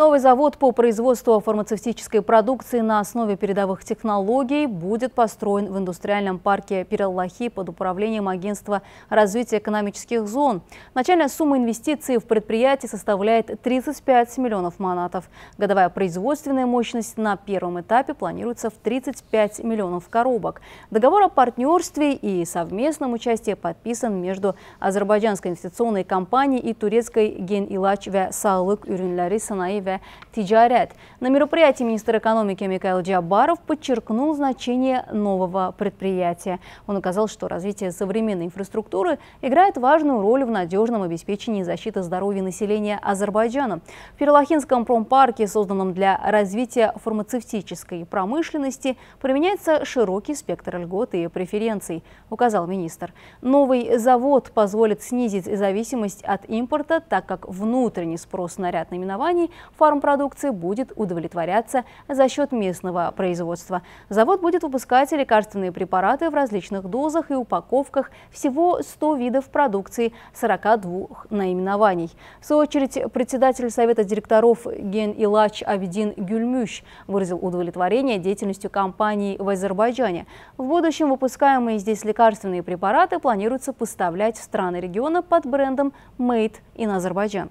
Новый завод по производству фармацевтической продукции на основе передовых технологий будет построен в индустриальном парке Переллахи под управлением Агентства развития экономических зон. Начальная сумма инвестиций в предприятие составляет 35 миллионов манатов. Годовая производственная мощность на первом этапе планируется в 35 миллионов коробок. Договор о партнерстве и совместном участии подписан между Азербайджанской инвестиционной компанией и турецкой Ген Илач Вя Саалык Юрин Лариса путешествия «Тиджарят». На мероприятии министр экономики Михаил Джабаров подчеркнул значение нового предприятия. Он указал, что развитие современной инфраструктуры играет важную роль в надежном обеспечении защиты здоровья населения Азербайджана. В Перлахинском промпарке, созданном для развития фармацевтической промышленности, применяется широкий спектр льгот и преференций, указал министр. Новый завод позволит снизить зависимость от импорта, так как внутренний спрос на ряд наименований фармпродукции будет удовлетворяться за счет местного производства. Завод будет выпускать лекарственные препараты в различных дозах и упаковках всего 100 видов продукции 42 наименований. В свою очередь, председатель Совета директоров Ген Илач Абедин Гюльмющ выразил удовлетворение деятельностью компании в Азербайджане. В будущем выпускаемые здесь лекарственные препараты планируется поставлять в страны региона под брендом «Made in Azerbaijan».